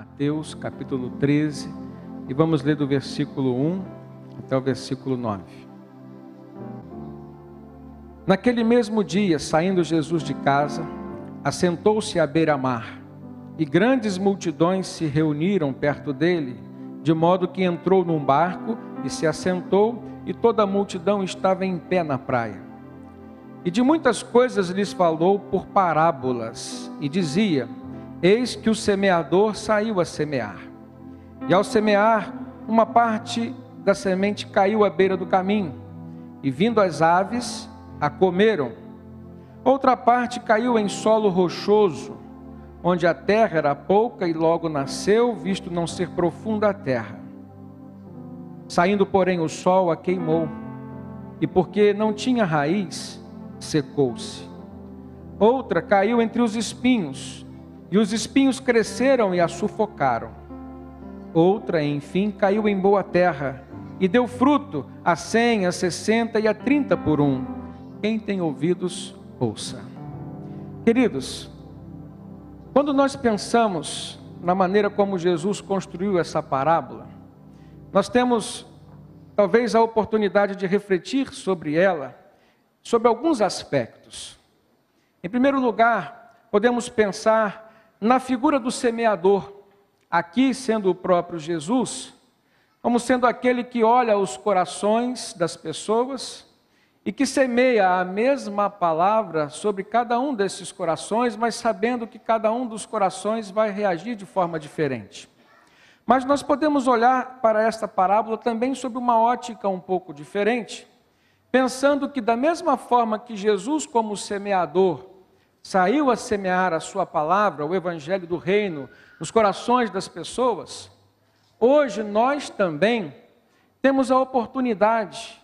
Mateus capítulo 13, e vamos ler do versículo 1 até o versículo 9. Naquele mesmo dia, saindo Jesus de casa, assentou-se à beira-mar, e grandes multidões se reuniram perto dele, de modo que entrou num barco e se assentou, e toda a multidão estava em pé na praia. E de muitas coisas lhes falou por parábolas, e dizia: Eis que o semeador saiu a semear. E ao semear, uma parte da semente caiu à beira do caminho, e vindo as aves, a comeram. Outra parte caiu em solo rochoso, onde a terra era pouca e logo nasceu, visto não ser profunda a terra. Saindo, porém, o sol a queimou, e porque não tinha raiz, secou-se. Outra caiu entre os espinhos, e os espinhos cresceram e a sufocaram. Outra, enfim, caiu em boa terra e deu fruto a cem, a sessenta e a trinta por um. Quem tem ouvidos, ouça. Queridos, quando nós pensamos na maneira como Jesus construiu essa parábola, nós temos talvez a oportunidade de refletir sobre ela, sobre alguns aspectos. Em primeiro lugar, podemos pensar na figura do semeador, aqui sendo o próprio Jesus, como sendo aquele que olha os corações das pessoas e que semeia a mesma palavra sobre cada um desses corações, mas sabendo que cada um dos corações vai reagir de forma diferente. Mas nós podemos olhar para esta parábola também sob uma ótica um pouco diferente, pensando que, da mesma forma que Jesus, como semeador, saiu a semear a sua palavra, o evangelho do reino, nos corações das pessoas, hoje nós também temos a oportunidade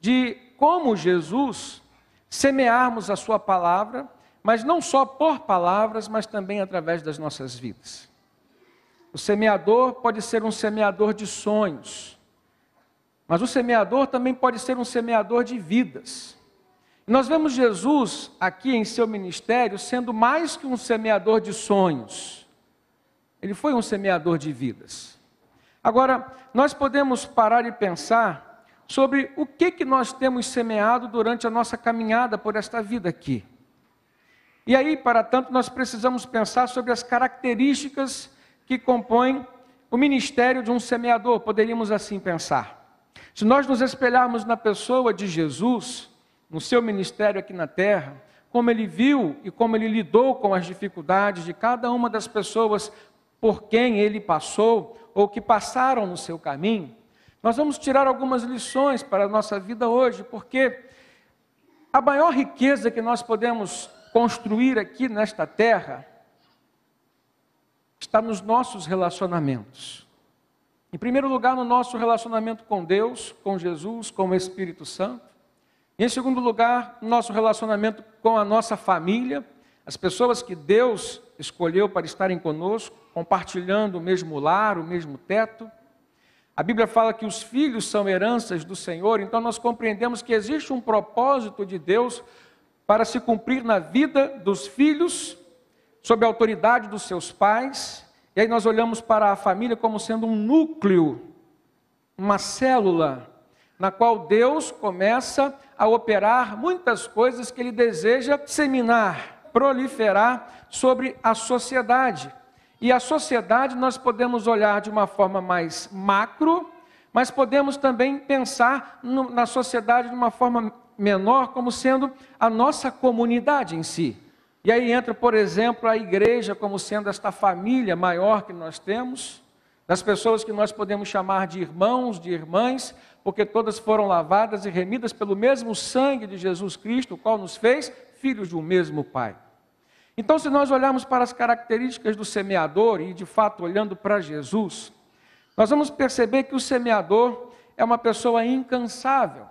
de, como Jesus, semearmos a sua palavra, mas não só por palavras, mas também através das nossas vidas. O semeador pode ser um semeador de sonhos, mas o semeador também pode ser um semeador de vidas. Nós vemos Jesus aqui em seu ministério sendo mais que um semeador de sonhos. Ele foi um semeador de vidas. Agora, nós podemos parar e pensar sobre o que que nós temos semeado durante a nossa caminhada por esta vida aqui. E aí, para tanto, nós precisamos pensar sobre as características que compõem o ministério de um semeador, poderíamos assim pensar. Se nós nos espelharmos na pessoa de Jesus, no seu ministério aqui na terra, como ele viu e como ele lidou com as dificuldades de cada uma das pessoas por quem ele passou ou que passaram no seu caminho, nós vamos tirar algumas lições para a nossa vida hoje, porque a maior riqueza que nós podemos construir aqui nesta terra está nos nossos relacionamentos. Em primeiro lugar, no nosso relacionamento com Deus, com Jesus, com o Espírito Santo. Em segundo lugar, nosso relacionamento com a nossa família, as pessoas que Deus escolheu para estarem conosco, compartilhando o mesmo lar, o mesmo teto. A Bíblia fala que os filhos são heranças do Senhor, então nós compreendemos que existe um propósito de Deus para se cumprir na vida dos filhos, sob a autoridade dos seus pais. E aí nós olhamos para a família como sendo um núcleo, uma célula na qual Deus começa a operar muitas coisas que ele deseja seminar, proliferar sobre a sociedade. E a sociedade nós podemos olhar de uma forma mais macro, mas podemos também pensar no, na sociedade de uma forma menor, como sendo a nossa comunidade em si. E aí entra, por exemplo, a igreja como sendo esta família maior que nós temos, das pessoas que nós podemos chamar de irmãos, de irmãs, porque todas foram lavadas e remidas pelo mesmo sangue de Jesus Cristo, o qual nos fez filhos de um mesmo Pai. Então, se nós olharmos para as características do semeador e, de fato, olhando para Jesus, nós vamos perceber que o semeador é uma pessoa incansável.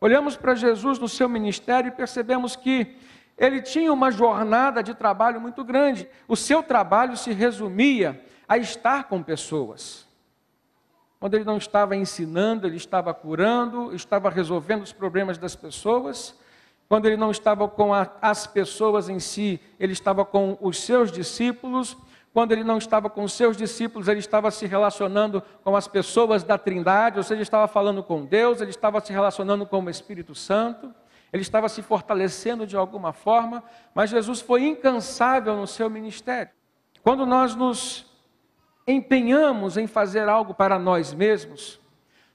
Olhamos para Jesus no seu ministério e percebemos que ele tinha uma jornada de trabalho muito grande. O seu trabalho se resumia a estar com pessoas. Quando ele não estava ensinando, ele estava curando, estava resolvendo os problemas das pessoas. Quando ele não estava com a, as pessoas em si, ele estava com os seus discípulos. Quando ele não estava com os seus discípulos, ele estava se relacionando com as pessoas da Trindade, ou seja, ele estava falando com Deus, ele estava se relacionando com o Espírito Santo ele estava se fortalecendo de alguma forma, mas Jesus foi incansável no seu ministério. Quando nós nos empenhamos em fazer algo para nós mesmos,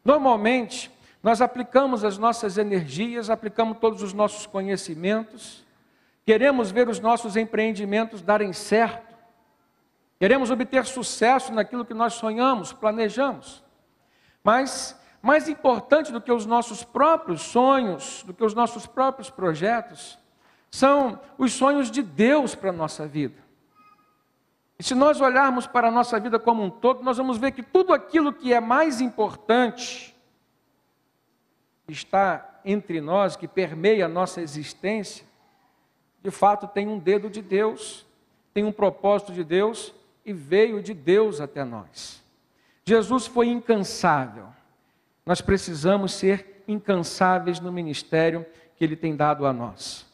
normalmente nós aplicamos as nossas energias, aplicamos todos os nossos conhecimentos, queremos ver os nossos empreendimentos darem certo, queremos obter sucesso naquilo que nós sonhamos, planejamos. Mas mais importante do que os nossos próprios sonhos, do que os nossos próprios projetos, são os sonhos de Deus para a nossa vida. E se nós olharmos para a nossa vida como um todo, nós vamos ver que tudo aquilo que é mais importante está entre nós, que permeia a nossa existência, de fato tem um dedo de Deus, tem um propósito de Deus e veio de Deus até nós. Jesus foi incansável. Nós precisamos ser incansáveis no ministério que ele tem dado a nós.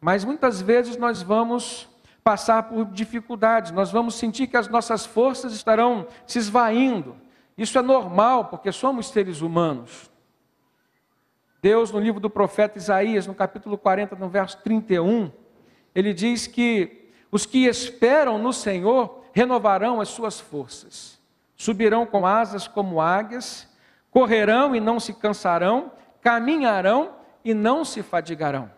Mas muitas vezes nós vamos passar por dificuldades, nós vamos sentir que as nossas forças estarão se esvaindo. Isso é normal, porque somos seres humanos. Deus, no livro do profeta Isaías, no capítulo 40, no verso 31, ele diz que os que esperam no Senhor renovarão as suas forças, subirão com asas como águias, correrão e não se cansarão, caminharão e não se fadigarão.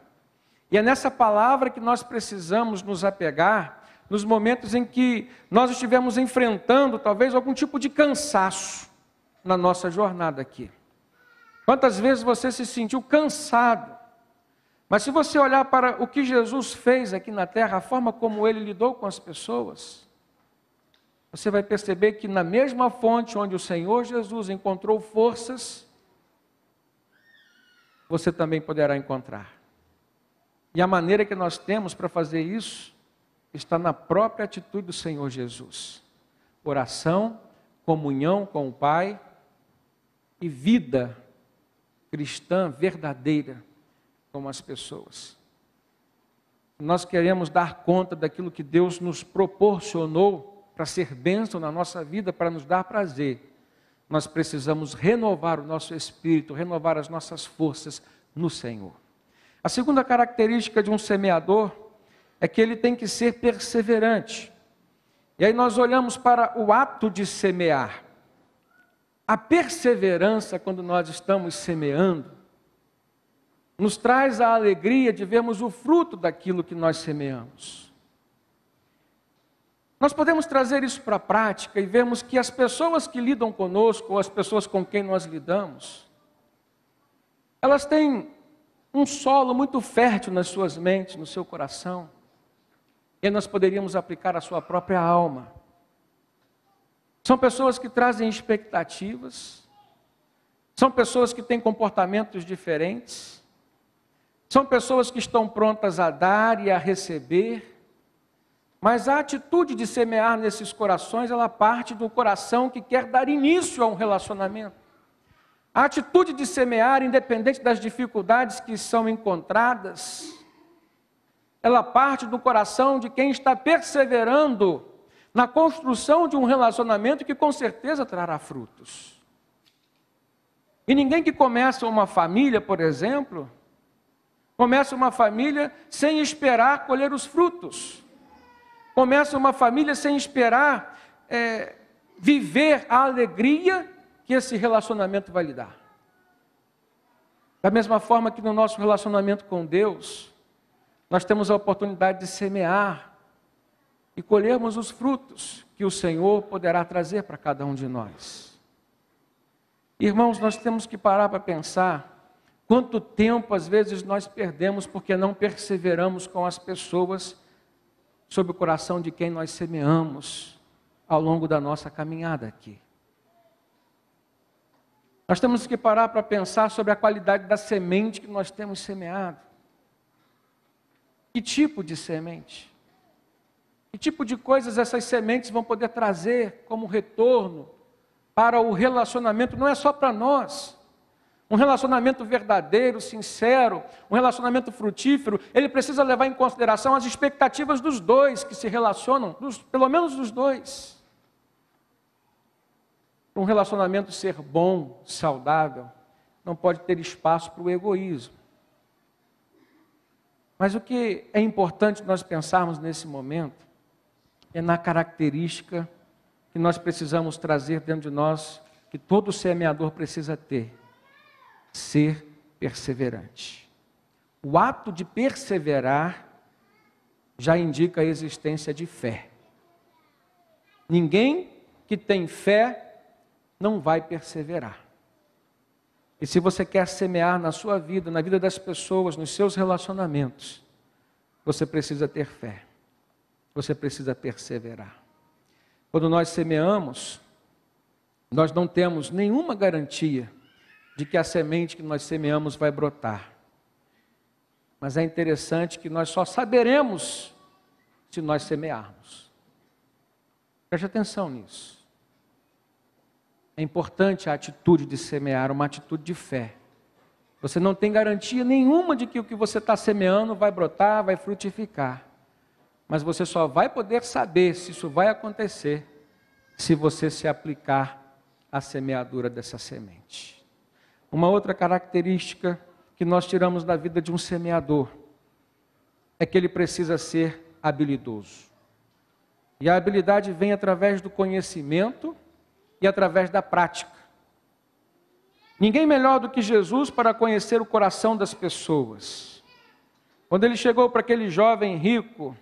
E é nessa palavra que nós precisamos nos apegar nos momentos em que nós estivemos enfrentando talvez algum tipo de cansaço na nossa jornada aqui. Quantas vezes você se sentiu cansado? Mas se você olhar para o que Jesus fez aqui na terra, a forma como ele lidou com as pessoas, você vai perceber que na mesma fonte onde o Senhor Jesus encontrou forças, você também poderá encontrar. E a maneira que nós temos para fazer isso está na própria atitude do Senhor Jesus. Oração, comunhão com o Pai e vida cristã verdadeira com as pessoas. Nós queremos dar conta daquilo que Deus nos proporcionou para ser bênção na nossa vida, para nos dar prazer. Nós precisamos renovar o nosso espírito, renovar as nossas forças no Senhor. A segunda característica de um semeador é que ele tem que ser perseverante. E aí nós olhamos para o ato de semear. A perseverança, quando nós estamos semeando, nos traz a alegria de vermos o fruto daquilo que nós semeamos. Nós podemos trazer isso para a prática e vermos que as pessoas que lidam conosco, ou as pessoas com quem nós lidamos, elas têm um solo muito fértil nas suas mentes, no seu coração, e nós poderíamos aplicar a sua própria alma. São pessoas que trazem expectativas, são pessoas que têm comportamentos diferentes, são pessoas que estão prontas a dar e a receber, mas a atitude de semear nesses corações, ela parte do coração que quer dar início a um relacionamento. A atitude de semear, independente das dificuldades que são encontradas, ela parte do coração de quem está perseverando na construção de um relacionamento que com certeza trará frutos. E ninguém que começa uma família, por exemplo, começa uma família sem esperar colher os frutos. Começa uma família sem esperar é, viver a alegria que esse relacionamento vai lhe dar. Da mesma forma que no nosso relacionamento com Deus, nós temos a oportunidade de semear e colhermos os frutos que o Senhor poderá trazer para cada um de nós. Irmãos, nós temos que parar para pensar quanto tempo às vezes nós perdemos porque não perseveramos com as pessoas sob o coração de quem nós semeamos ao longo da nossa caminhada aqui. Nós temos que parar para pensar sobre a qualidade da semente que nós temos semeado. Que tipo de semente? Que tipo de coisas essas sementes vão poder trazer como retorno para o relacionamento? Não é só para nós. Um relacionamento verdadeiro, sincero, um relacionamento frutífero, ele precisa levar em consideração as expectativas dos dois que se relacionam, dos, pelo menos dos dois. Para um relacionamento ser bom, saudável, não pode ter espaço para o egoísmo. Mas o que é importante nós pensarmos nesse momento é na característica que nós precisamos trazer dentro de nós, que todo semeador precisa ter: ser perseverante. O ato de perseverar já indica a existência de fé. Ninguém que tem fé não vai perseverar. E se você quer semear na sua vida, na vida das pessoas, nos seus relacionamentos, você precisa ter fé. Você precisa perseverar. Quando nós semeamos, nós não temos nenhuma garantia de que a semente que nós semeamos vai brotar. Mas é interessante que nós só saberemos se nós semearmos. Preste atenção nisso. É importante a atitude de semear, uma atitude de fé. Você não tem garantia nenhuma de que o que você está semeando vai brotar, vai frutificar. Mas você só vai poder saber se isso vai acontecer se você se aplicar à semeadura dessa semente. Uma outra característica que nós tiramos da vida de um semeador é que ele precisa ser habilidoso. E a habilidade vem através do conhecimento e através da prática. Ninguém melhor do que Jesus para conhecer o coração das pessoas. Quando ele chegou para aquele jovem rico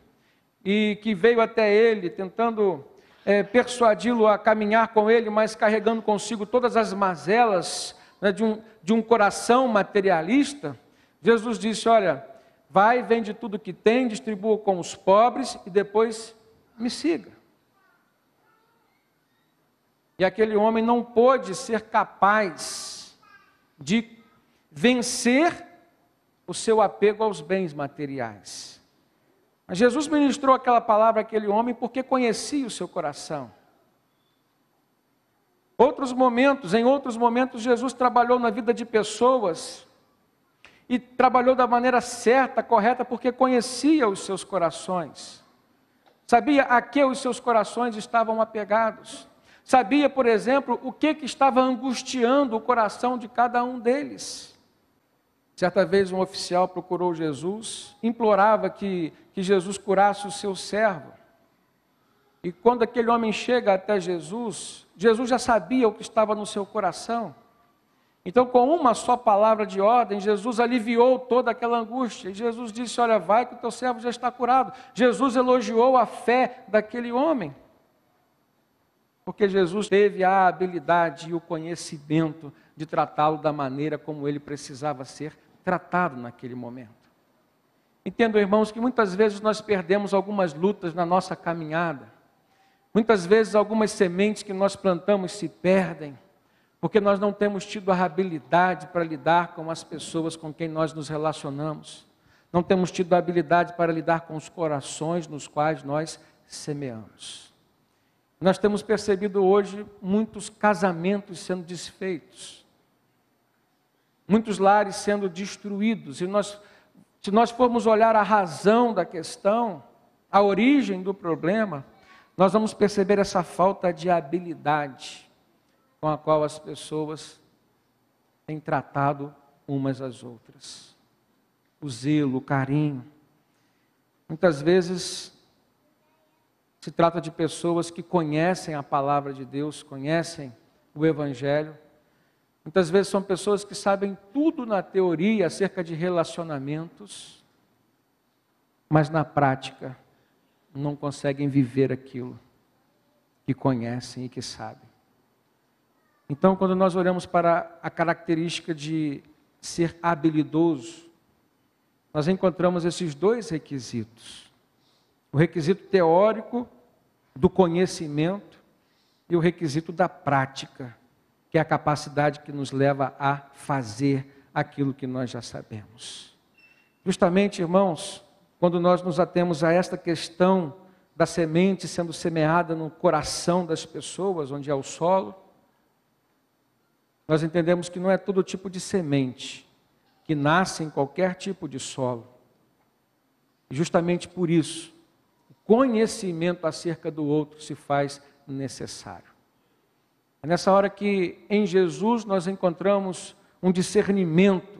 e que veio até ele tentando é, persuadi-lo a caminhar com ele, mas carregando consigo todas as mazelas né, de, um, de um coração materialista, Jesus disse: Olha, vai, vende tudo que tem, distribua com os pobres e depois me siga. E aquele homem não pôde ser capaz de vencer o seu apego aos bens materiais. Mas Jesus ministrou aquela palavra àquele homem porque conhecia o seu coração. Outros momentos, em outros momentos, Jesus trabalhou na vida de pessoas e trabalhou da maneira certa, correta, porque conhecia os seus corações. Sabia a que os seus corações estavam apegados. Sabia, por exemplo, o que, que estava angustiando o coração de cada um deles. Certa vez um oficial procurou Jesus, implorava que, que Jesus curasse o seu servo. E quando aquele homem chega até Jesus, Jesus já sabia o que estava no seu coração. Então, com uma só palavra de ordem, Jesus aliviou toda aquela angústia. E Jesus disse: Olha, vai que o teu servo já está curado. Jesus elogiou a fé daquele homem porque Jesus teve a habilidade e o conhecimento de tratá-lo da maneira como ele precisava ser tratado naquele momento. Entendo, irmãos, que muitas vezes nós perdemos algumas lutas na nossa caminhada. Muitas vezes algumas sementes que nós plantamos se perdem, porque nós não temos tido a habilidade para lidar com as pessoas com quem nós nos relacionamos. Não temos tido a habilidade para lidar com os corações nos quais nós semeamos. Nós temos percebido hoje muitos casamentos sendo desfeitos, muitos lares sendo destruídos, e nós, se nós formos olhar a razão da questão, a origem do problema, nós vamos perceber essa falta de habilidade com a qual as pessoas têm tratado umas às outras. O zelo, o carinho. Muitas vezes se trata de pessoas que conhecem a palavra de Deus, conhecem o Evangelho. Muitas vezes são pessoas que sabem tudo na teoria acerca de relacionamentos, mas na prática não conseguem viver aquilo que conhecem e que sabem. Então, quando nós olhamos para a característica de ser habilidoso, nós encontramos esses dois requisitos: o requisito teórico do conhecimento e o requisito da prática, que é a capacidade que nos leva a fazer aquilo que nós já sabemos. Justamente, irmãos, quando nós nos atemos a esta questão da semente sendo semeada no coração das pessoas, onde é o solo, nós entendemos que não é todo tipo de semente que nasce em qualquer tipo de solo. justamente por isso, conhecimento acerca do outro se faz necessário. É nessa hora que em Jesus nós encontramos um discernimento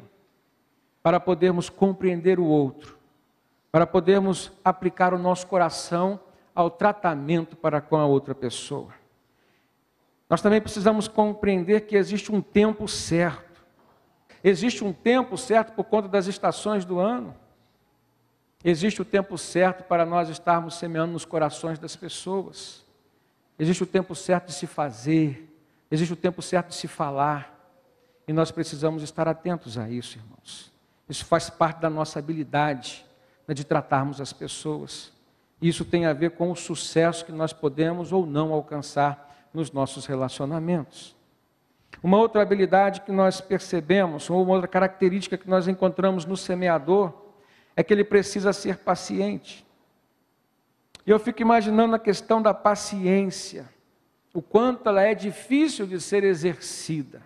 para podermos compreender o outro, para podermos aplicar o nosso coração ao tratamento para com a outra pessoa. Nós também precisamos compreender que existe um tempo certo. Existe um tempo certo por conta das estações do ano. Existe o tempo certo para nós estarmos semeando nos corações das pessoas. Existe o tempo certo de se fazer, existe o tempo certo de se falar. E nós precisamos estar atentos a isso, irmãos. Isso faz parte da nossa habilidade né, de tratarmos as pessoas. Isso tem a ver com o sucesso que nós podemos ou não alcançar nos nossos relacionamentos. Uma outra habilidade que nós percebemos, ou uma outra característica que nós encontramos no semeador, é que ele precisa ser paciente. E eu fico imaginando a questão da paciência, o quanto ela é difícil de ser exercida.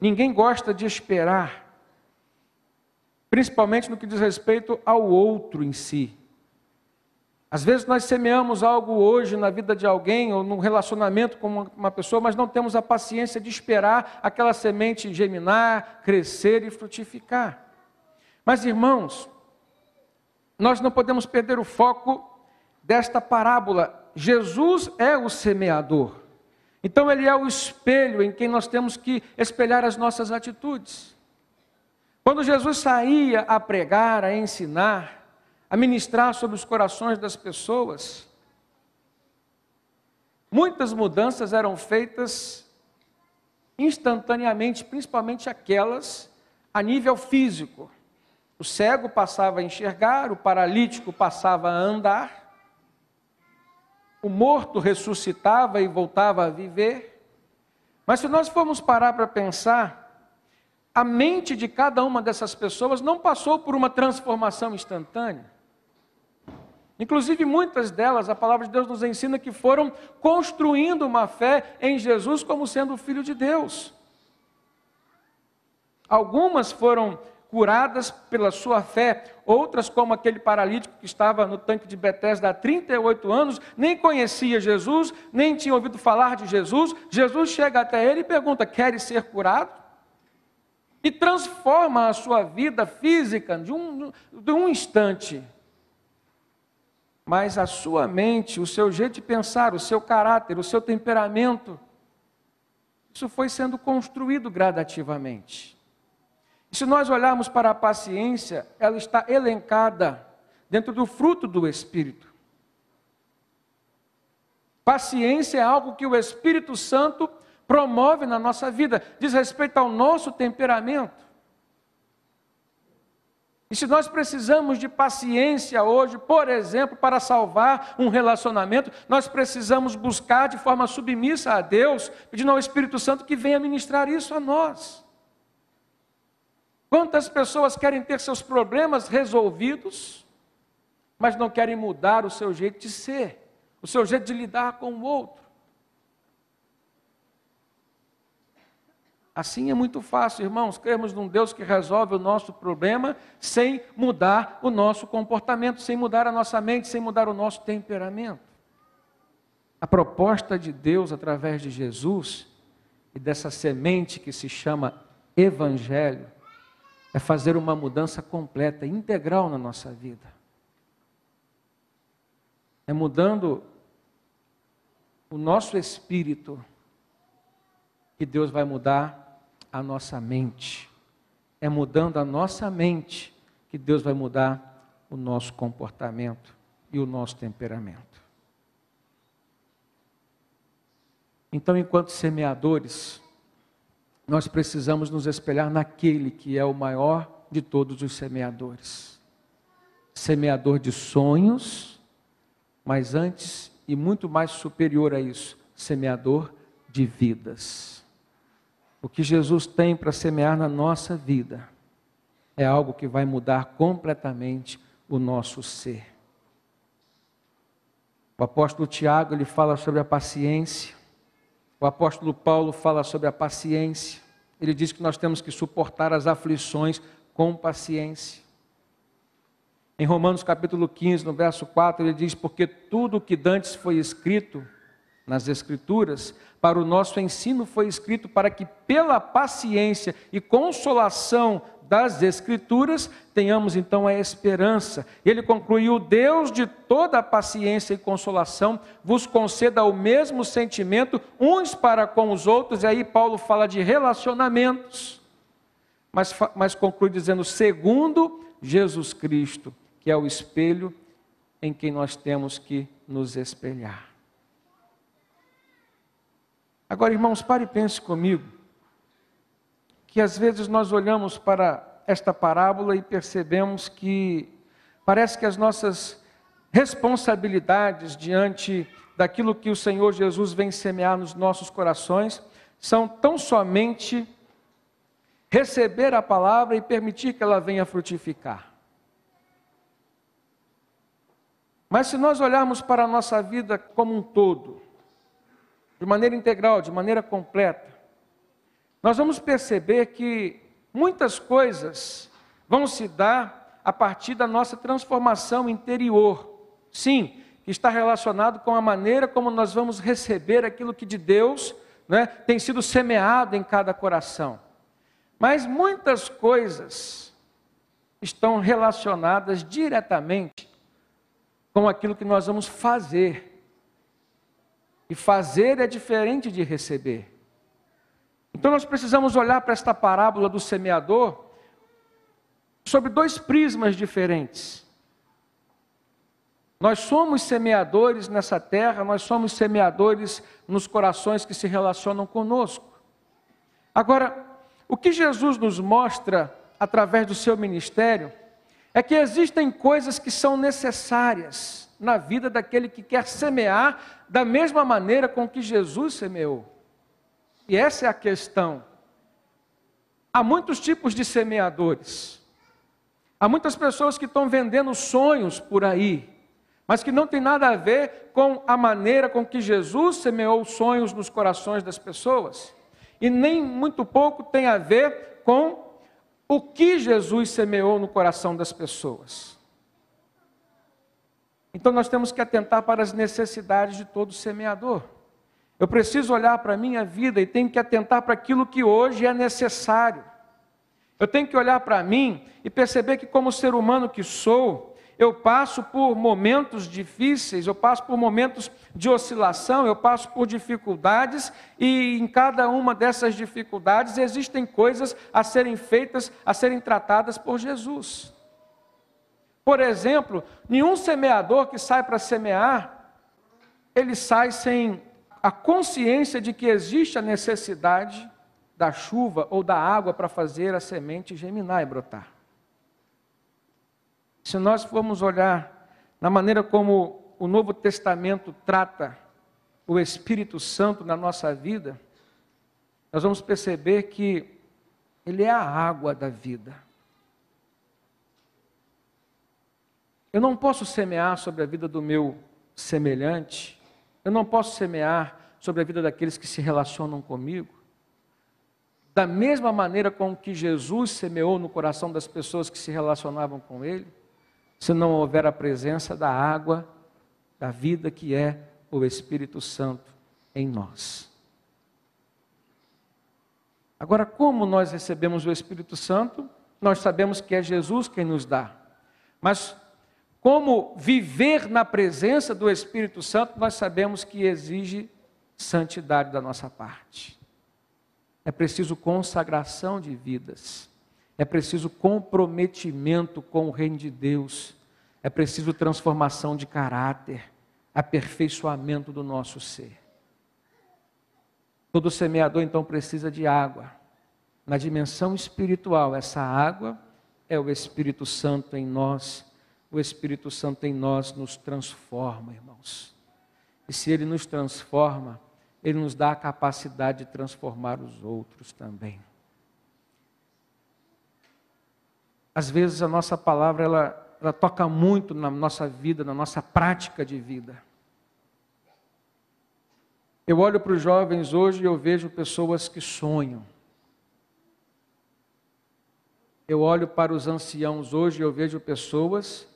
Ninguém gosta de esperar, principalmente no que diz respeito ao outro em si. Às vezes nós semeamos algo hoje na vida de alguém ou num relacionamento com uma pessoa, mas não temos a paciência de esperar aquela semente germinar, crescer e frutificar. Mas irmãos, nós não podemos perder o foco desta parábola. Jesus é o semeador. Então, ele é o espelho em quem nós temos que espelhar as nossas atitudes. Quando Jesus saía a pregar, a ensinar, a ministrar sobre os corações das pessoas, muitas mudanças eram feitas instantaneamente, principalmente aquelas a nível físico. O cego passava a enxergar, o paralítico passava a andar, o morto ressuscitava e voltava a viver. Mas se nós formos parar para pensar, a mente de cada uma dessas pessoas não passou por uma transformação instantânea. Inclusive, muitas delas, a palavra de Deus nos ensina que foram construindo uma fé em Jesus como sendo o Filho de Deus. Algumas foram curadas pela sua fé. Outras, como aquele paralítico que estava no tanque de Betesda há 38 anos, nem conhecia Jesus, nem tinha ouvido falar de Jesus. Jesus chega até ele e pergunta: Queres ser curado? E transforma a sua vida física de um, de um instante. Mas a sua mente, o seu jeito de pensar, o seu caráter, o seu temperamento, isso foi sendo construído gradativamente. E se nós olharmos para a paciência, ela está elencada dentro do fruto do Espírito. Paciência é algo que o Espírito Santo promove na nossa vida, diz respeito ao nosso temperamento. E se nós precisamos de paciência hoje, por exemplo, para salvar um relacionamento, nós precisamos buscar de forma submissa a Deus, pedindo ao Espírito Santo que venha ministrar isso a nós. Quantas pessoas querem ter seus problemas resolvidos, mas não querem mudar o seu jeito de ser, o seu jeito de lidar com o outro? Assim é muito fácil, irmãos, crermos num Deus que resolve o nosso problema sem mudar o nosso comportamento, sem mudar a nossa mente, sem mudar o nosso temperamento. A proposta de Deus através de Jesus e dessa semente que se chama Evangelho é fazer uma mudança completa, integral na nossa vida. É mudando o nosso espírito que Deus vai mudar a nossa mente. É mudando a nossa mente que Deus vai mudar o nosso comportamento e o nosso temperamento. Então, enquanto semeadores, nós precisamos nos espelhar naquele que é o maior de todos os semeadores semeador de sonhos, mas antes e muito mais superior a isso, semeador de vidas. O que Jesus tem para semear na nossa vida é algo que vai mudar completamente o nosso ser. O apóstolo Tiago ele fala sobre a paciência o apóstolo Paulo fala sobre a paciência. Ele diz que nós temos que suportar as aflições com paciência. Em Romanos capítulo 15, no verso 4, ele diz: Porque tudo o que dantes foi escrito nas Escrituras, para o nosso ensino foi escrito, para que pela paciência e consolação das Escrituras, tenhamos então a esperança. Ele concluiu: Deus de toda a paciência e consolação vos conceda o mesmo sentimento uns para com os outros. E aí Paulo fala de relacionamentos, mas, mas conclui dizendo: segundo Jesus Cristo, que é o espelho em quem nós temos que nos espelhar. Agora, irmãos, pare e pense comigo que às vezes nós olhamos para esta parábola e percebemos que parece que as nossas responsabilidades diante daquilo que o Senhor Jesus vem semear nos nossos corações são tão somente receber a palavra e permitir que ela venha frutificar. Mas se nós olharmos para a nossa vida como um todo, de maneira integral, de maneira completa, nós vamos perceber que muitas coisas vão se dar a partir da nossa transformação interior. Sim, está relacionado com a maneira como nós vamos receber aquilo que de Deus né, tem sido semeado em cada coração. Mas muitas coisas estão relacionadas diretamente com aquilo que nós vamos fazer. E fazer é diferente de receber. Então nós precisamos olhar para esta parábola do semeador sobre dois prismas diferentes. Nós somos semeadores nessa terra, nós somos semeadores nos corações que se relacionam conosco. Agora, o que Jesus nos mostra através do seu ministério é que existem coisas que são necessárias na vida daquele que quer semear da mesma maneira com que Jesus semeou. E essa é a questão. Há muitos tipos de semeadores. Há muitas pessoas que estão vendendo sonhos por aí, mas que não tem nada a ver com a maneira com que Jesus semeou sonhos nos corações das pessoas, e nem muito pouco tem a ver com o que Jesus semeou no coração das pessoas. Então nós temos que atentar para as necessidades de todo semeador. Eu preciso olhar para a minha vida e tenho que atentar para aquilo que hoje é necessário. Eu tenho que olhar para mim e perceber que, como ser humano que sou, eu passo por momentos difíceis, eu passo por momentos de oscilação, eu passo por dificuldades, e em cada uma dessas dificuldades existem coisas a serem feitas, a serem tratadas por Jesus. Por exemplo, nenhum semeador que sai para semear, ele sai sem a consciência de que existe a necessidade da chuva ou da água para fazer a semente germinar e brotar. Se nós formos olhar na maneira como o Novo Testamento trata o Espírito Santo na nossa vida, nós vamos perceber que ele é a água da vida. Eu não posso semear sobre a vida do meu semelhante eu não posso semear sobre a vida daqueles que se relacionam comigo. Da mesma maneira com que Jesus semeou no coração das pessoas que se relacionavam com ele, se não houver a presença da água, da vida que é o Espírito Santo em nós. Agora, como nós recebemos o Espírito Santo? Nós sabemos que é Jesus quem nos dá. Mas como viver na presença do Espírito Santo, nós sabemos que exige santidade da nossa parte. É preciso consagração de vidas. É preciso comprometimento com o reino de Deus. É preciso transformação de caráter, aperfeiçoamento do nosso ser. Todo semeador então precisa de água. Na dimensão espiritual, essa água é o Espírito Santo em nós o Espírito Santo em nós nos transforma, irmãos. E se ele nos transforma, ele nos dá a capacidade de transformar os outros também. Às vezes a nossa palavra ela, ela toca muito na nossa vida, na nossa prática de vida. Eu olho para os jovens hoje e eu vejo pessoas que sonham. Eu olho para os anciãos hoje e eu vejo pessoas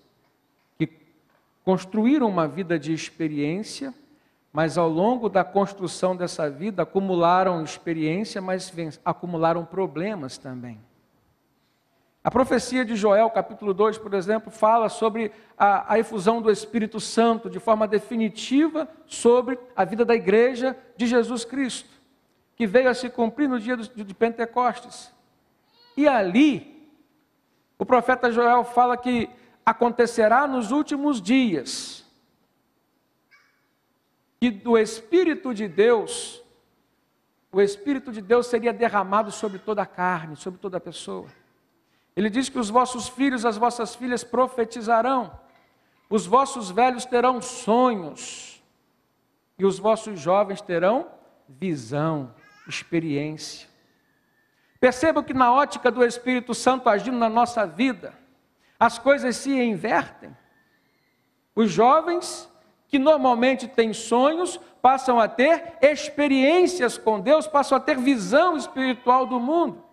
construíram uma vida de experiência, mas ao longo da construção dessa vida acumularam experiência, mas acumularam problemas também. A profecia de Joel, capítulo 2, por exemplo, fala sobre a, a, efusão do Espírito Santo de forma definitiva sobre a vida da igreja de Jesus Cristo, que veio a se cumprir no dia de Pentecostes. E ali, o profeta Joel fala que acontecerá nos últimos dias que do Espírito de Deus, o Espírito de Deus seria derramado sobre toda a carne, sobre toda a pessoa. Ele diz que os vossos filhos, as vossas filhas profetizarão, os vossos velhos terão sonhos, e os vossos jovens terão visão, experiência. Perceba que na ótica do Espírito Santo agindo na nossa vida, as coisas se invertem. Os jovens, que normalmente têm sonhos, passam a ter experiências com Deus, passam a ter visão espiritual do mundo.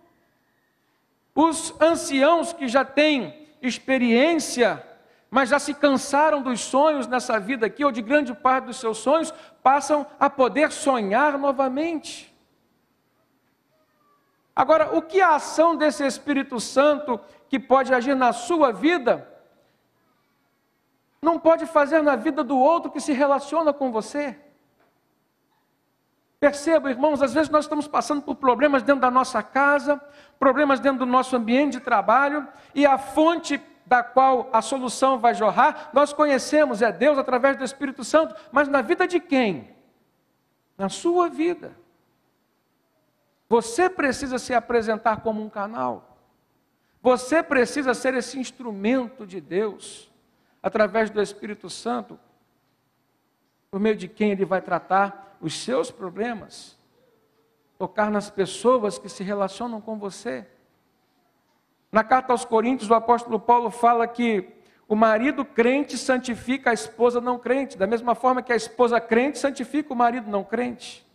Os anciãos que já têm experiência, mas já se cansaram dos sonhos nessa vida aqui, ou de grande parte dos seus sonhos, passam a poder sonhar novamente. Agora, o que é a ação desse Espírito Santo que pode agir na sua vida, não pode fazer na vida do outro que se relaciona com você. Perceba, irmãos, às vezes nós estamos passando por problemas dentro da nossa casa, problemas dentro do nosso ambiente de trabalho, e a fonte da qual a solução vai jorrar, nós conhecemos, é Deus através do Espírito Santo, mas na vida de quem? Na sua vida. Você precisa se apresentar como um canal. Você precisa ser esse instrumento de Deus, através do Espírito Santo, por meio de quem Ele vai tratar os seus problemas, tocar nas pessoas que se relacionam com você. Na carta aos Coríntios, o apóstolo Paulo fala que o marido crente santifica a esposa não crente, da mesma forma que a esposa crente santifica o marido não crente.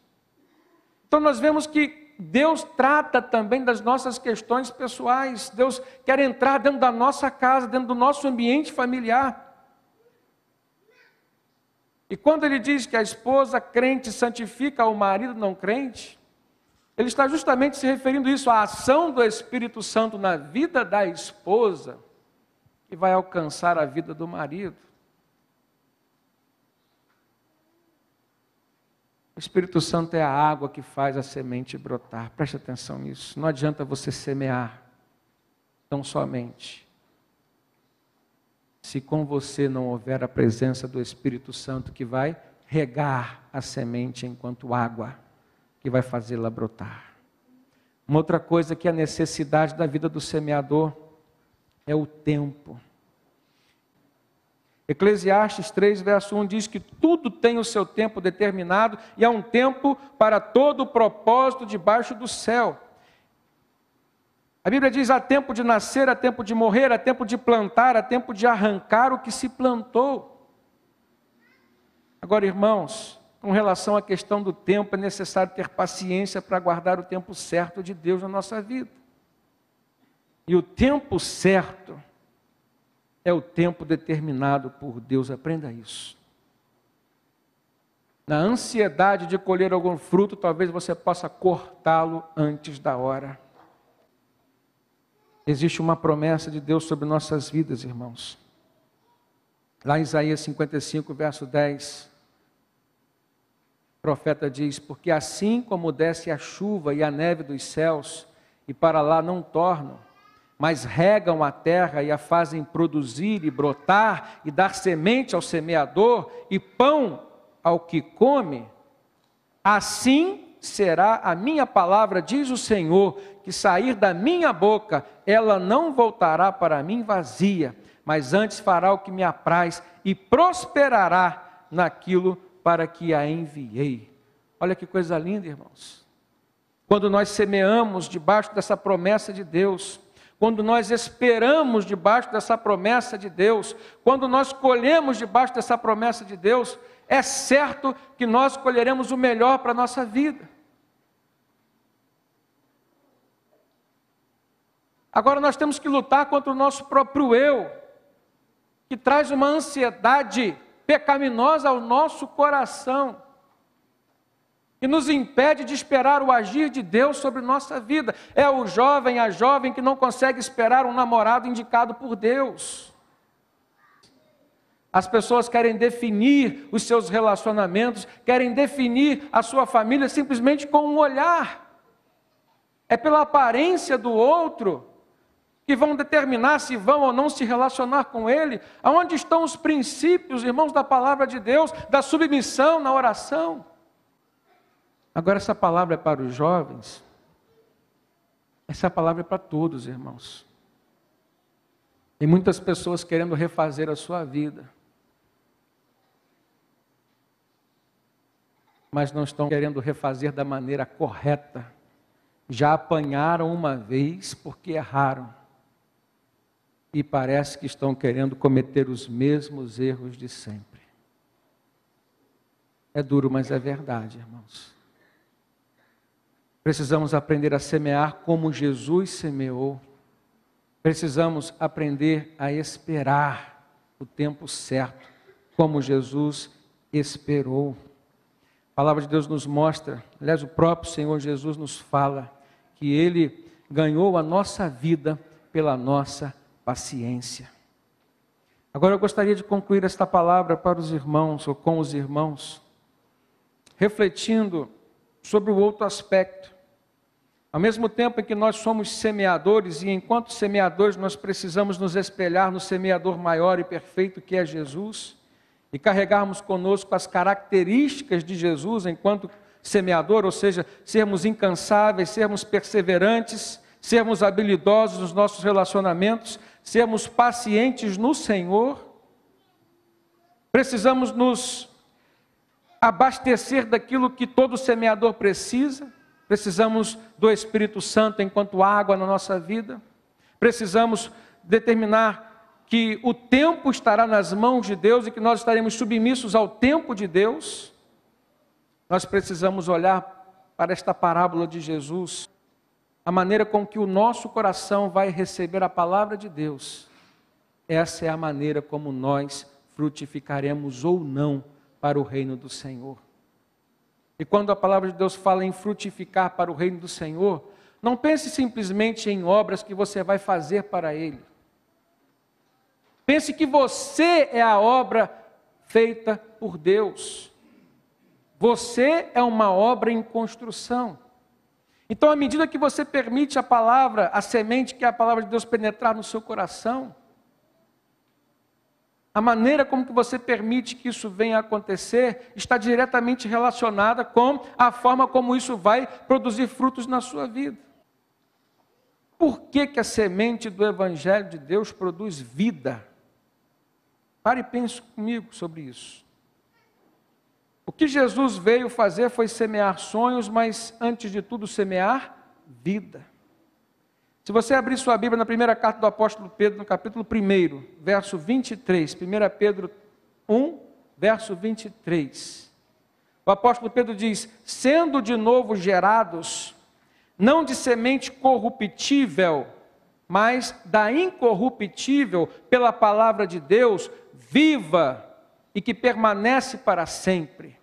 Então nós vemos que Deus trata também das nossas questões pessoais. Deus quer entrar dentro da nossa casa, dentro do nosso ambiente familiar. E quando ele diz que a esposa crente santifica o marido não crente, ele está justamente se referindo isso à ação do Espírito Santo na vida da esposa, que vai alcançar a vida do marido. Espírito Santo é a água que faz a semente brotar. Preste atenção nisso. Não adianta você semear tão somente. Se com você não houver a presença do Espírito Santo que vai regar a semente enquanto água, que vai fazê-la brotar. Uma outra coisa que é a necessidade da vida do semeador é o tempo. Eclesiastes 3, verso 1 diz que tudo tem o seu tempo determinado e há um tempo para todo o propósito debaixo do céu. A Bíblia diz: há tempo de nascer, há tempo de morrer, há tempo de plantar, há tempo de arrancar o que se plantou. Agora, irmãos, com relação à questão do tempo, é necessário ter paciência para guardar o tempo certo de Deus na nossa vida. E o tempo certo é o tempo determinado por Deus, aprenda isso. Na ansiedade de colher algum fruto, talvez você possa cortá-lo antes da hora. Existe uma promessa de Deus sobre nossas vidas, irmãos. Lá em Isaías 55, verso 10, o profeta diz: Porque assim como desce a chuva e a neve dos céus, e para lá não tornam, mas regam a terra e a fazem produzir e brotar e dar semente ao semeador e pão ao que come, assim será a minha palavra, diz o Senhor, que sair da minha boca, ela não voltará para mim vazia, mas antes fará o que me apraz e prosperará naquilo para que a enviei. Olha que coisa linda, irmãos. Quando nós semeamos debaixo dessa promessa de Deus, quando nós esperamos debaixo dessa promessa de Deus, quando nós colhemos debaixo dessa promessa de Deus, é certo que nós colheremos o melhor para a nossa vida. Agora nós temos que lutar contra o nosso próprio eu, que traz uma ansiedade pecaminosa ao nosso coração e nos impede de esperar o agir de Deus sobre nossa vida. É o jovem, a jovem que não consegue esperar um namorado indicado por Deus. As pessoas querem definir os seus relacionamentos, querem definir a sua família simplesmente com um olhar. É pela aparência do outro que vão determinar se vão ou não se relacionar com ele. Aonde estão os princípios, irmãos, da palavra de Deus, da submissão na oração? Agora, essa palavra é para os jovens, essa palavra é para todos, irmãos. Tem muitas pessoas querendo refazer a sua vida, mas não estão querendo refazer da maneira correta. Já apanharam uma vez porque erraram e parece que estão querendo cometer os mesmos erros de sempre. É duro, mas é verdade, irmãos. Precisamos aprender a semear como Jesus semeou. Precisamos aprender a esperar o tempo certo, como Jesus esperou. A palavra de Deus nos mostra, aliás, o próprio Senhor Jesus nos fala que ele ganhou a nossa vida pela nossa paciência. Agora eu gostaria de concluir esta palavra para os irmãos ou com os irmãos, refletindo sobre o outro aspecto ao mesmo tempo em que nós somos semeadores, e enquanto semeadores nós precisamos nos espelhar no semeador maior e perfeito que é Jesus, e carregarmos conosco as características de Jesus enquanto semeador, ou seja, sermos incansáveis, sermos perseverantes, sermos habilidosos nos nossos relacionamentos, sermos pacientes no Senhor. Precisamos nos abastecer daquilo que todo semeador precisa Precisamos do Espírito Santo enquanto água na nossa vida. Precisamos determinar que o tempo estará nas mãos de Deus e que nós estaremos submissos ao tempo de Deus. Nós precisamos olhar para esta parábola de Jesus, a maneira com que o nosso coração vai receber a palavra de Deus. Essa é a maneira como nós frutificaremos ou não para o reino do Senhor. E quando a palavra de Deus fala em frutificar para o reino do Senhor, não pense simplesmente em obras que você vai fazer para Ele. Pense que você é a obra feita por Deus. Você é uma obra em construção. Então, à medida que você permite a palavra, a semente que é a palavra de Deus penetrar no seu coração, a maneira como que você permite que isso venha a acontecer está diretamente relacionada com a forma como isso vai produzir frutos na sua vida. Por que, que a semente do Evangelho de Deus produz vida? Pare e pense comigo sobre isso. O que Jesus veio fazer foi semear sonhos, mas antes de tudo, semear vida. Se você abrir sua Bíblia na primeira carta do apóstolo Pedro, no capítulo 1, verso 23, 1 Pedro 1, verso 23. O apóstolo Pedro diz: sendo de novo gerados, não de semente corruptível, mas da incorruptível, pela palavra de Deus, viva e que permanece para sempre.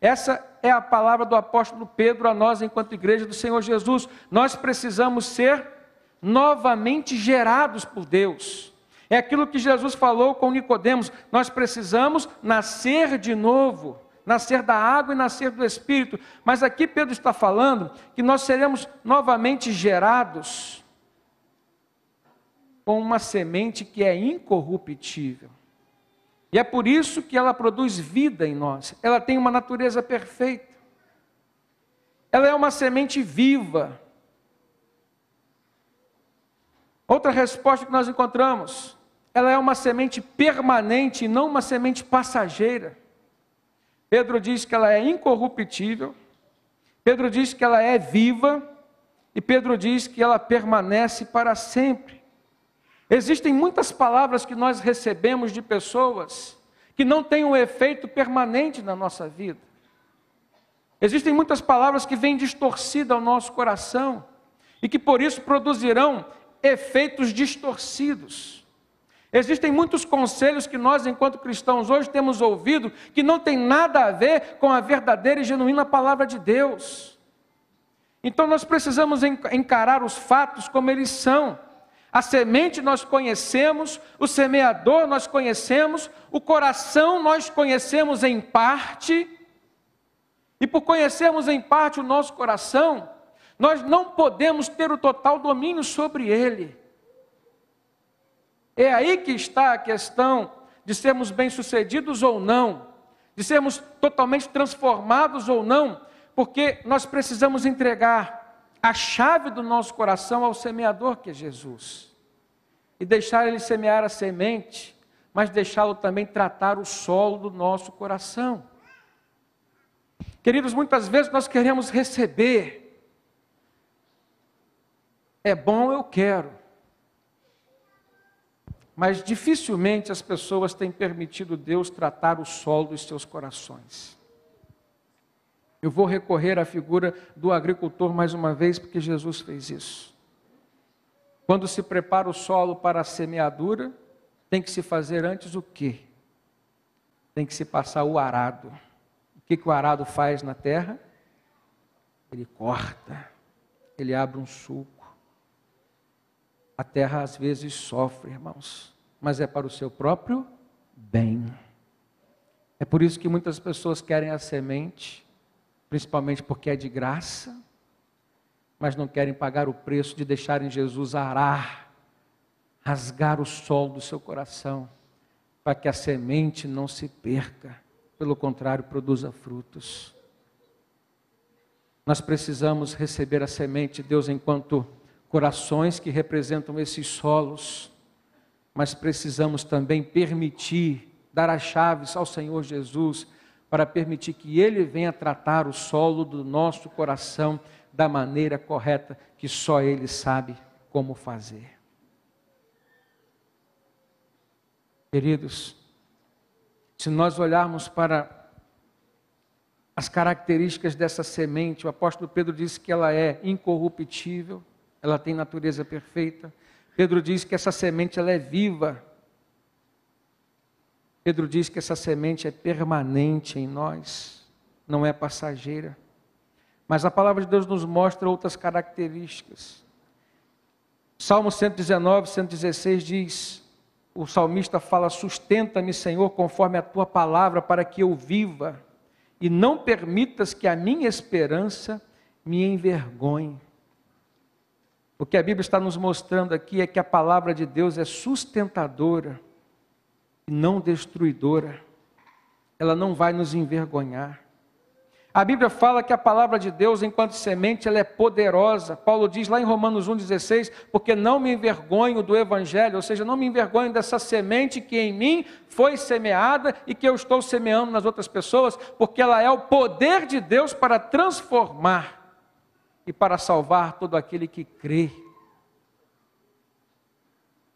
Essa é a palavra do apóstolo Pedro a nós, enquanto igreja do Senhor Jesus. Nós precisamos ser novamente gerados por Deus. É aquilo que Jesus falou com Nicodemos, nós precisamos nascer de novo, nascer da água e nascer do espírito. Mas aqui Pedro está falando que nós seremos novamente gerados com uma semente que é incorruptível. E é por isso que ela produz vida em nós. Ela tem uma natureza perfeita. Ela é uma semente viva, Outra resposta que nós encontramos, ela é uma semente permanente e não uma semente passageira. Pedro diz que ela é incorruptível, Pedro diz que ela é viva e Pedro diz que ela permanece para sempre. Existem muitas palavras que nós recebemos de pessoas que não têm um efeito permanente na nossa vida. Existem muitas palavras que vêm distorcidas ao nosso coração e que por isso produzirão efeitos distorcidos. Existem muitos conselhos que nós, enquanto cristãos, hoje temos ouvido que não tem nada a ver com a verdadeira e genuína palavra de Deus. Então nós precisamos encarar os fatos como eles são. A semente nós conhecemos, o semeador nós conhecemos, o coração nós conhecemos em parte. E por conhecermos em parte o nosso coração, nós não podemos ter o total domínio sobre ele. É aí que está a questão de sermos bem-sucedidos ou não, de sermos totalmente transformados ou não, porque nós precisamos entregar a chave do nosso coração ao semeador que é Jesus e deixar ele semear a semente, mas deixá-lo também tratar o solo do nosso coração. Queridos, muitas vezes nós queremos receber, é bom, eu quero. Mas dificilmente as pessoas têm permitido Deus tratar o solo dos seus corações. Eu vou recorrer à figura do agricultor mais uma vez, porque Jesus fez isso. Quando se prepara o solo para a semeadura, tem que se fazer antes o quê? Tem que se passar o arado. O que, que o arado faz na terra? Ele corta, ele abre um sulco, a terra às vezes sofre, irmãos, mas é para o seu próprio bem. É por isso que muitas pessoas querem a semente, principalmente porque é de graça, mas não querem pagar o preço de deixarem Jesus arar, rasgar o sol do seu coração, para que a semente não se perca, pelo contrário, produza frutos. Nós precisamos receber a semente de Deus enquanto corações que representam esses solos, mas precisamos também permitir, dar as chaves ao Senhor Jesus, para permitir que Ele venha tratar o solo do nosso coração da maneira correta, que só Ele sabe como fazer. Queridos, se nós olharmos para as características dessa semente, o apóstolo Pedro disse que ela é incorruptível, ela tem natureza perfeita. Pedro diz que essa semente ela é viva. Pedro diz que essa semente é permanente em nós, não é passageira. Mas a palavra de Deus nos mostra outras características. Salmo 119, 116 diz: o salmista fala: Sustenta-me, Senhor, conforme a tua palavra, para que eu viva, e não permitas que a minha esperança me envergonhe. O que a Bíblia está nos mostrando aqui é que a palavra de Deus é sustentadora e não destruidora. Ela não vai nos envergonhar. A Bíblia fala que a palavra de Deus, enquanto semente, ela é poderosa. Paulo diz lá em Romanos 1,16: Porque não me envergonho do Evangelho, ou seja, não me envergonho dessa semente que em mim foi semeada e que eu estou semeando nas outras pessoas, porque ela é o poder de Deus para transformar e para salvar todo aquele que crê.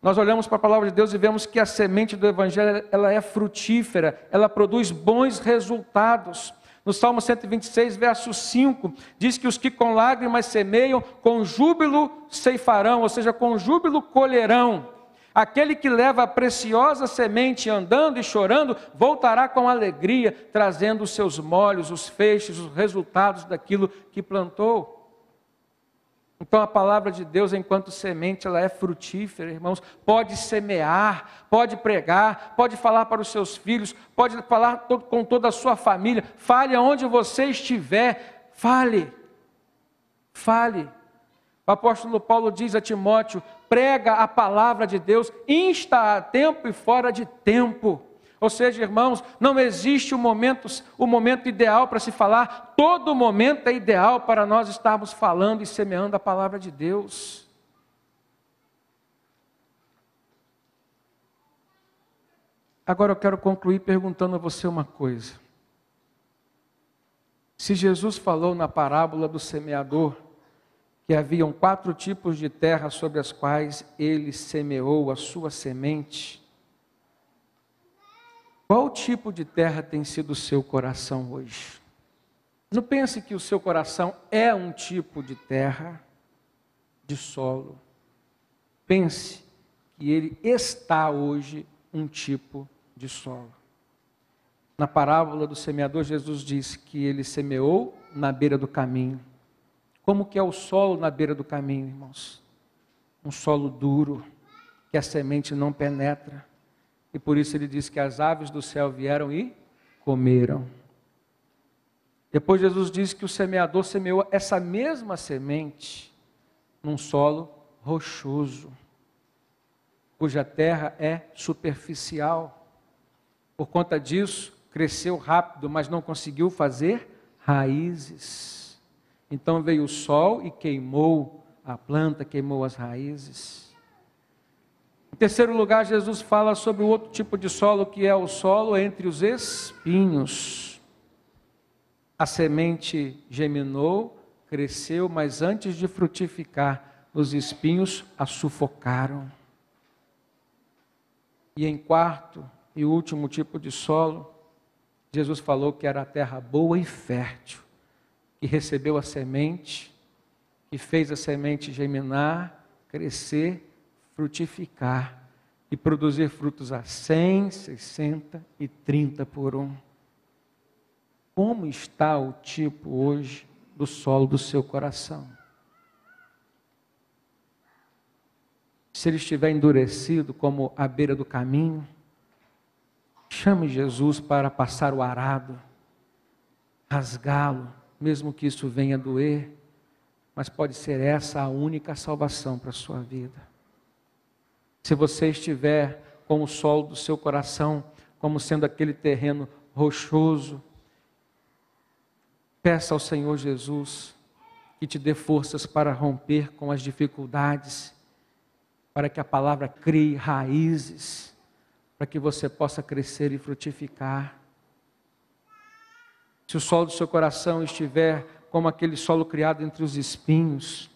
Nós olhamos para a palavra de Deus e vemos que a semente do evangelho, ela é frutífera, ela produz bons resultados. No Salmo 126, verso 5, diz que os que com lágrimas semeiam, com júbilo ceifarão, ou seja, com júbilo colherão. Aquele que leva a preciosa semente andando e chorando, voltará com alegria, trazendo os seus molhos, os feixes, os resultados daquilo que plantou. Então a palavra de Deus, enquanto semente, ela é frutífera, irmãos. Pode semear, pode pregar, pode falar para os seus filhos, pode falar com toda a sua família. Fale aonde você estiver, fale. Fale. O apóstolo Paulo diz a Timóteo: prega a palavra de Deus, insta a tempo e fora de tempo. Ou seja, irmãos, não existe o momento, o momento ideal para se falar, todo momento é ideal para nós estarmos falando e semeando a palavra de Deus. Agora eu quero concluir perguntando a você uma coisa. Se Jesus falou na parábola do semeador que haviam quatro tipos de terra sobre as quais ele semeou a sua semente, qual tipo de terra tem sido o seu coração hoje? Não pense que o seu coração é um tipo de terra, de solo. Pense que ele está hoje um tipo de solo. Na parábola do semeador, Jesus diz que ele semeou na beira do caminho. Como que é o solo na beira do caminho, irmãos? Um solo duro, que a semente não penetra. E por isso ele diz que as aves do céu vieram e comeram. Depois Jesus diz que o semeador semeou essa mesma semente num solo rochoso, cuja terra é superficial. Por conta disso, cresceu rápido, mas não conseguiu fazer raízes. Então veio o sol e queimou a planta, queimou as raízes. Em terceiro lugar, Jesus fala sobre o outro tipo de solo que é o solo entre os espinhos. A semente germinou, cresceu, mas antes de frutificar, os espinhos a sufocaram. E em quarto e último tipo de solo, Jesus falou que era a terra boa e fértil, que recebeu a semente, que fez a semente germinar, crescer frutificar e produzir frutos a 100, 60 e 30 por um. Como está o tipo hoje do solo do seu coração? Se ele estiver endurecido como a beira do caminho, chame Jesus para passar o arado, rasgá-lo, mesmo que isso venha a doer, mas pode ser essa a única salvação para a sua vida se você estiver com o sol do seu coração como sendo aquele terreno rochoso, peça ao Senhor Jesus que te dê forças para romper com as dificuldades, para que a palavra crie raízes, para que você possa crescer e frutificar. Se o sol do seu coração estiver como aquele solo criado entre os espinhos,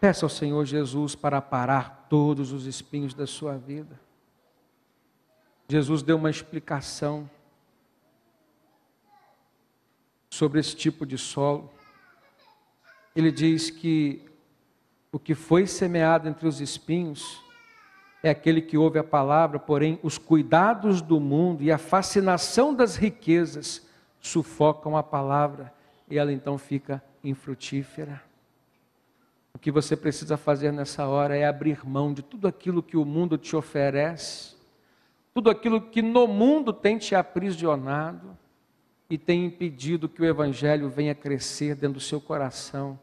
peça ao Senhor Jesus para parar todos os espinhos da sua vida. Jesus deu uma explicação sobre esse tipo de solo. Ele diz que o que foi semeado entre os espinhos é aquele que ouve a palavra, porém os cuidados do mundo e a fascinação das riquezas sufocam a palavra e ela então fica infrutífera. O que você precisa fazer nessa hora é abrir mão de tudo aquilo que o mundo te oferece, tudo aquilo que no mundo tem te aprisionado e tem impedido que o Evangelho venha crescer dentro do seu coração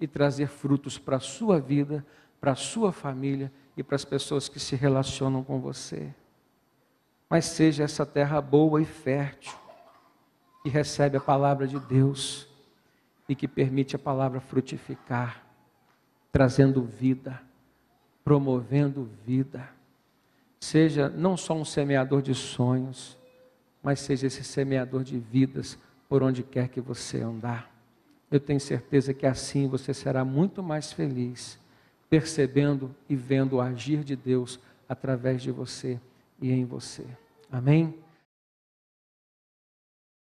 e trazer frutos para a sua vida, para a sua família e para as pessoas que se relacionam com você. Mas seja essa terra boa e fértil, que recebe a palavra de Deus e que permite a palavra frutificar trazendo vida, promovendo vida. Seja não só um semeador de sonhos, mas seja esse semeador de vidas por onde quer que você andar. Eu tenho certeza que assim você será muito mais feliz, percebendo e vendo o agir de Deus através de você e em você. Amém?